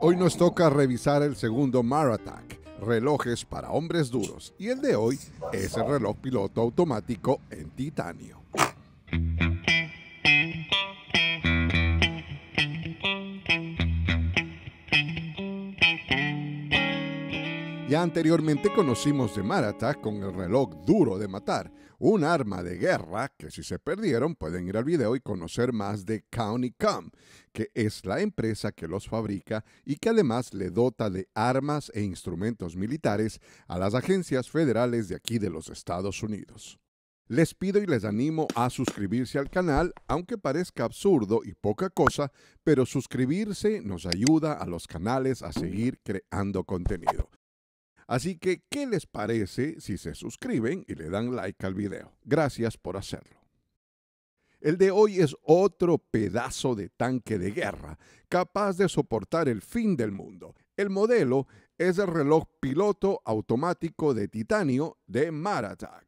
Hoy nos toca revisar el segundo Maratak, relojes para hombres duros, y el de hoy es el reloj piloto automático en titanio. Ya anteriormente conocimos de Maratha con el reloj duro de matar, un arma de guerra que si se perdieron pueden ir al video y conocer más de County Com, que es la empresa que los fabrica y que además le dota de armas e instrumentos militares a las agencias federales de aquí de los Estados Unidos. Les pido y les animo a suscribirse al canal, aunque parezca absurdo y poca cosa, pero suscribirse nos ayuda a los canales a seguir creando contenido. Así que, ¿qué les parece si se suscriben y le dan like al video? Gracias por hacerlo. El de hoy es otro pedazo de tanque de guerra, capaz de soportar el fin del mundo. El modelo es el reloj piloto automático de titanio de Maratak.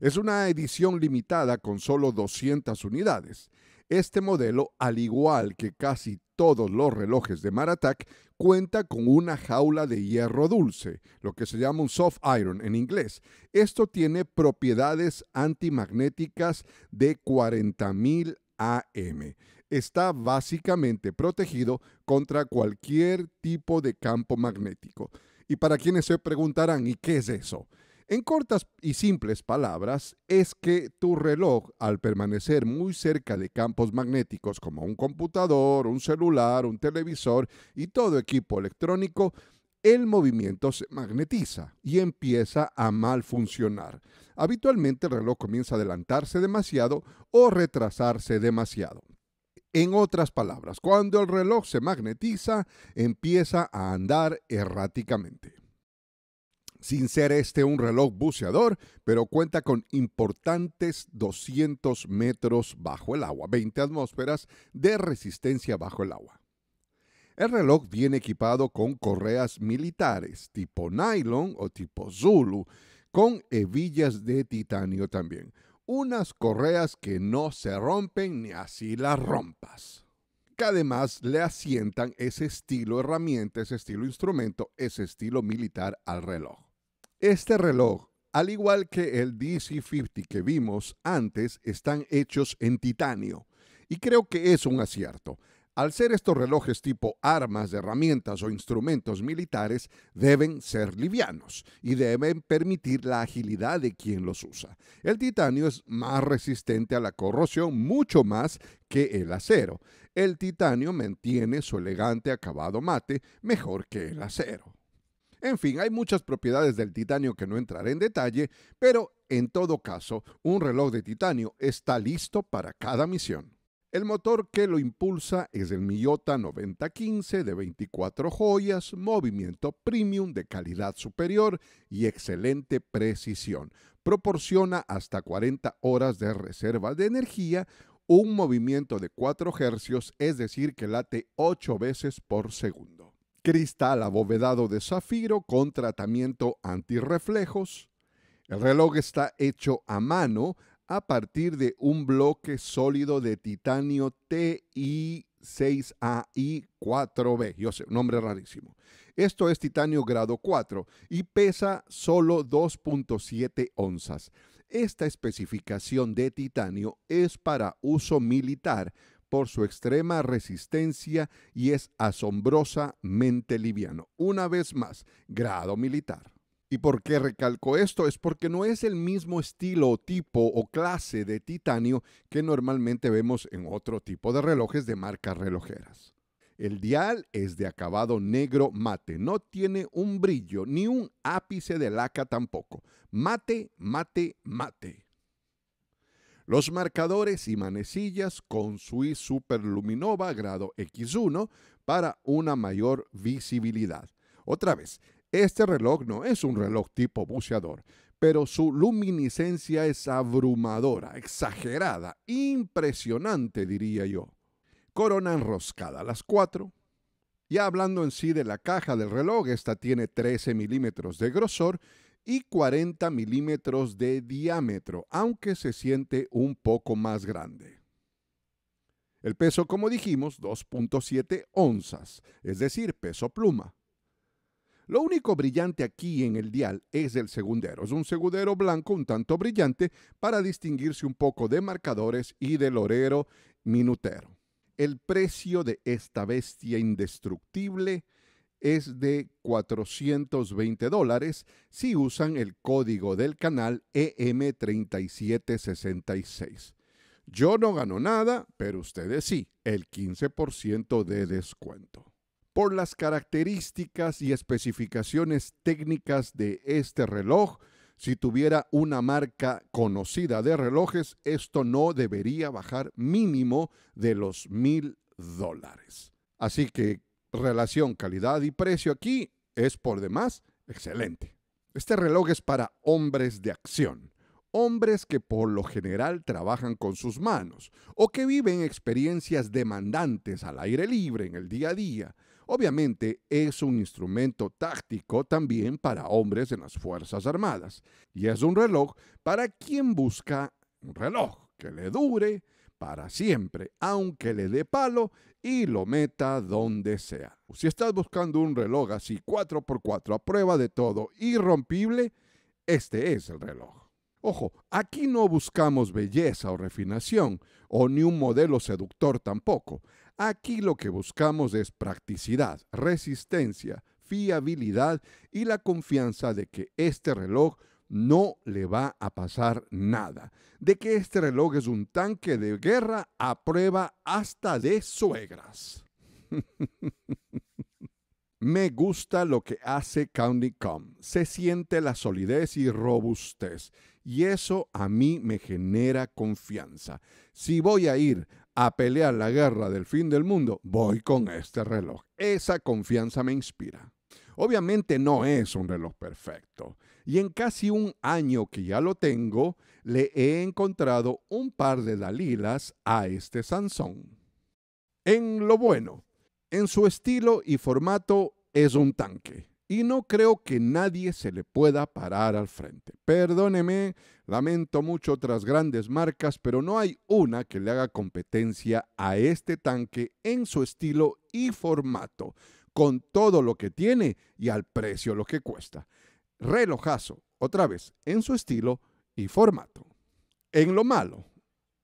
Es una edición limitada con solo 200 unidades. Este modelo, al igual que casi todos los relojes de Maratac cuenta con una jaula de hierro dulce, lo que se llama un soft iron en inglés. Esto tiene propiedades antimagnéticas de 40.000 AM. Está básicamente protegido contra cualquier tipo de campo magnético. Y para quienes se preguntarán, ¿y qué es eso? En cortas y simples palabras, es que tu reloj, al permanecer muy cerca de campos magnéticos como un computador, un celular, un televisor y todo equipo electrónico, el movimiento se magnetiza y empieza a mal funcionar. Habitualmente el reloj comienza a adelantarse demasiado o retrasarse demasiado. En otras palabras, cuando el reloj se magnetiza, empieza a andar erráticamente sin ser este un reloj buceador, pero cuenta con importantes 200 metros bajo el agua, 20 atmósferas de resistencia bajo el agua. El reloj viene equipado con correas militares tipo nylon o tipo Zulu, con hebillas de titanio también. Unas correas que no se rompen ni así las rompas que además le asientan ese estilo herramienta, ese estilo instrumento, ese estilo militar al reloj. Este reloj, al igual que el DC-50 que vimos antes, están hechos en titanio. Y creo que es un acierto. Al ser estos relojes tipo armas, herramientas o instrumentos militares, deben ser livianos y deben permitir la agilidad de quien los usa. El titanio es más resistente a la corrosión mucho más que el acero. El titanio mantiene su elegante acabado mate mejor que el acero. En fin, hay muchas propiedades del titanio que no entraré en detalle, pero en todo caso, un reloj de titanio está listo para cada misión. El motor que lo impulsa es el Miyota 9015 de 24 joyas, movimiento premium de calidad superior y excelente precisión. Proporciona hasta 40 horas de reserva de energía, un movimiento de 4 hercios, es decir, que late 8 veces por segundo cristal abovedado de zafiro con tratamiento antirreflejos. El reloj está hecho a mano a partir de un bloque sólido de titanio TI6AI4B. Yo sé, nombre rarísimo. Esto es titanio grado 4 y pesa solo 2.7 onzas. Esta especificación de titanio es para uso militar, por su extrema resistencia y es asombrosamente liviano. Una vez más, grado militar. ¿Y por qué recalco esto? Es porque no es el mismo estilo, tipo o clase de titanio que normalmente vemos en otro tipo de relojes de marcas relojeras. El dial es de acabado negro mate, no tiene un brillo ni un ápice de laca tampoco. Mate, mate, mate. Los marcadores y manecillas con super Superluminova grado X1 para una mayor visibilidad. Otra vez, este reloj no es un reloj tipo buceador, pero su luminiscencia es abrumadora, exagerada, impresionante, diría yo. Corona enroscada a las 4. Ya hablando en sí de la caja del reloj, esta tiene 13 milímetros de grosor y 40 milímetros de diámetro, aunque se siente un poco más grande. El peso, como dijimos, 2.7 onzas, es decir, peso pluma. Lo único brillante aquí en el dial es el segundero. Es un segundero blanco un tanto brillante para distinguirse un poco de marcadores y del orero minutero. El precio de esta bestia indestructible es de 420 dólares si usan el código del canal EM3766. Yo no gano nada, pero ustedes sí, el 15% de descuento. Por las características y especificaciones técnicas de este reloj, si tuviera una marca conocida de relojes, esto no debería bajar mínimo de los mil dólares. Así que relación calidad y precio aquí es por demás excelente. Este reloj es para hombres de acción, hombres que por lo general trabajan con sus manos o que viven experiencias demandantes al aire libre en el día a día. Obviamente es un instrumento táctico también para hombres en las Fuerzas Armadas y es un reloj para quien busca un reloj que le dure, para siempre, aunque le dé palo y lo meta donde sea. Si estás buscando un reloj así 4x4 a prueba de todo, irrompible, este es el reloj. Ojo, aquí no buscamos belleza o refinación, o ni un modelo seductor tampoco. Aquí lo que buscamos es practicidad, resistencia, fiabilidad y la confianza de que este reloj no le va a pasar nada. De que este reloj es un tanque de guerra a prueba hasta de suegras. Me gusta lo que hace County Com. Se siente la solidez y robustez. Y eso a mí me genera confianza. Si voy a ir a pelear la guerra del fin del mundo, voy con este reloj. Esa confianza me inspira. Obviamente no es un reloj perfecto. Y en casi un año que ya lo tengo, le he encontrado un par de Dalilas a este Sansón. En lo bueno, en su estilo y formato es un tanque. Y no creo que nadie se le pueda parar al frente. Perdóneme, lamento mucho otras grandes marcas, pero no hay una que le haga competencia a este tanque en su estilo y formato con todo lo que tiene y al precio lo que cuesta. Relojazo, otra vez, en su estilo y formato. En lo malo,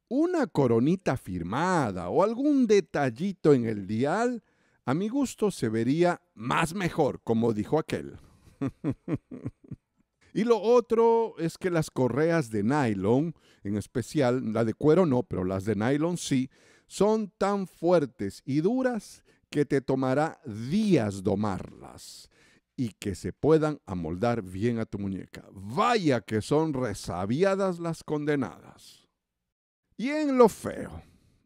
una coronita firmada o algún detallito en el dial, a mi gusto se vería más mejor, como dijo aquel. y lo otro es que las correas de nylon, en especial la de cuero no, pero las de nylon sí, son tan fuertes y duras que te tomará días domarlas y que se puedan amoldar bien a tu muñeca. Vaya que son resabiadas las condenadas. Y en lo feo,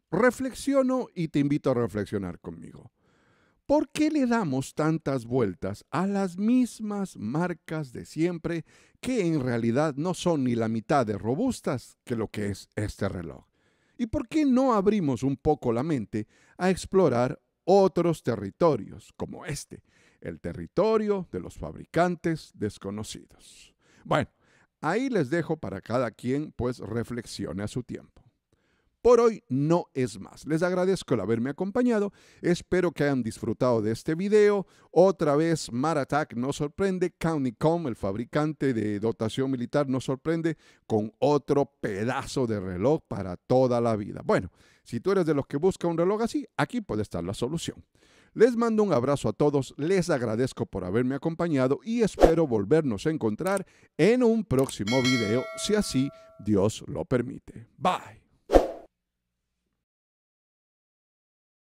reflexiono y te invito a reflexionar conmigo. ¿Por qué le damos tantas vueltas a las mismas marcas de siempre que en realidad no son ni la mitad de robustas que lo que es este reloj? ¿Y por qué no abrimos un poco la mente a explorar otros territorios, como este, el territorio de los fabricantes desconocidos. Bueno, ahí les dejo para cada quien pues reflexione a su tiempo. Por hoy no es más. Les agradezco el haberme acompañado. Espero que hayan disfrutado de este video. Otra vez, Maratak no sorprende. Com, el fabricante de dotación militar, nos sorprende con otro pedazo de reloj para toda la vida. Bueno, si tú eres de los que busca un reloj así, aquí puede estar la solución. Les mando un abrazo a todos, les agradezco por haberme acompañado y espero volvernos a encontrar en un próximo video, si así Dios lo permite. Bye.